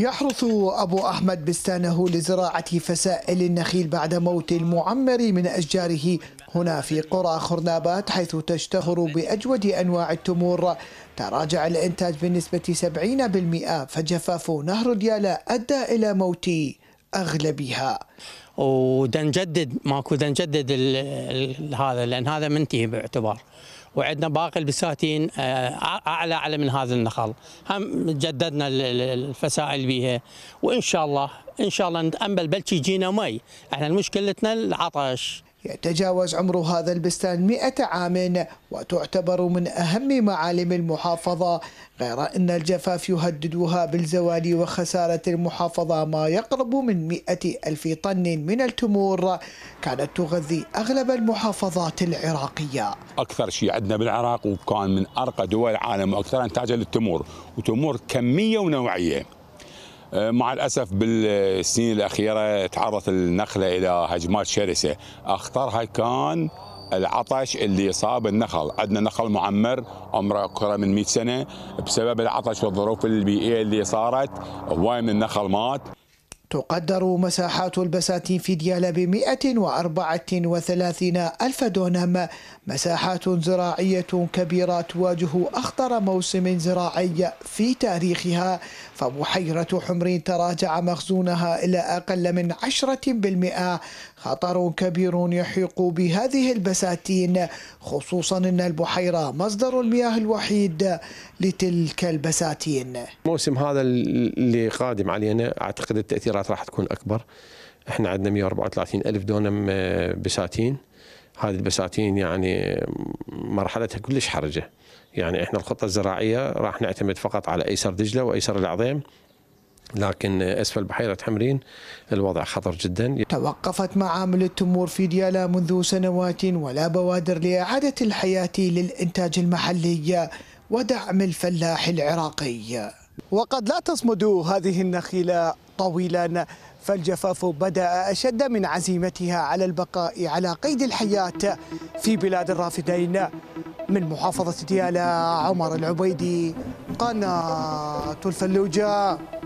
يحرص أبو أحمد بستانه لزراعة فسائل النخيل بعد موت المعمر من أشجاره هنا في قرى خرنابات حيث تشتهر بأجود أنواع التمور تراجع الإنتاج بنسبة 70% فجفاف نهر ديالا أدى إلى موت أغلبها ودنجدد ماكو دنجدد هذا لان هذا منتهي باعتبار وعندنا باقي البساتين آه، اعلى اعلى من هذا النخل هم جددنا الفسائل بيها وان شاء الله ان شاء الله نتامل بلكي يجينا مي احنا مشكلتنا العطش يتجاوز عمر هذا البستان مئة عام وتعتبر من أهم معالم المحافظة غير أن الجفاف يهددها بالزوال وخسارة المحافظة ما يقرب من مئة ألف طن من التمور كانت تغذي أغلب المحافظات العراقية أكثر شيء عندنا بالعراق وكان من أرقى دول العالم وأكثر إنتاجا للتمور وتمور كمية ونوعية آه، مع الاسف بالسنين الاخيره تعرضت النخله الى هجمات شرسه اخطرها كان العطش اللي صاب النخل عندنا نخل معمر عمره اكثر من 100 سنه بسبب العطش والظروف البيئيه اللي صارت هواي من النخل مات تقدر مساحات البساتين في ديالى ب 134 ألف دونم مساحات زراعية كبيرة تواجه أخطر موسم زراعي في تاريخها فبحيرة حمرين تراجع مخزونها إلى أقل من 10% خطر كبير يحيق بهذه البساتين خصوصا أن البحيرة مصدر المياه الوحيد لتلك البساتين الموسم هذا اللي قادم علينا أعتقد التأثيرات الخسارات راح تكون اكبر احنا عندنا 134 الف دونم آه، بساتين هذه البساتين يعني مرحلتها كلش حرجه يعني احنا الخطه الزراعيه راح نعتمد فقط على ايسر دجله وايسر العظيم لكن اسفل بحيره حمرين الوضع خطر جدا توقفت معامل التمور في ديالا منذ سنوات ولا بوادر لاعاده الحياه للانتاج المحلي ودعم الفلاح العراقي وقد لا تصمد هذه النخيل طويلا فالجفاف بدأ أشد من عزيمتها على البقاء على قيد الحياة في بلاد الرافدين من محافظة ديالى عمر العبيدي قناة الفلوجة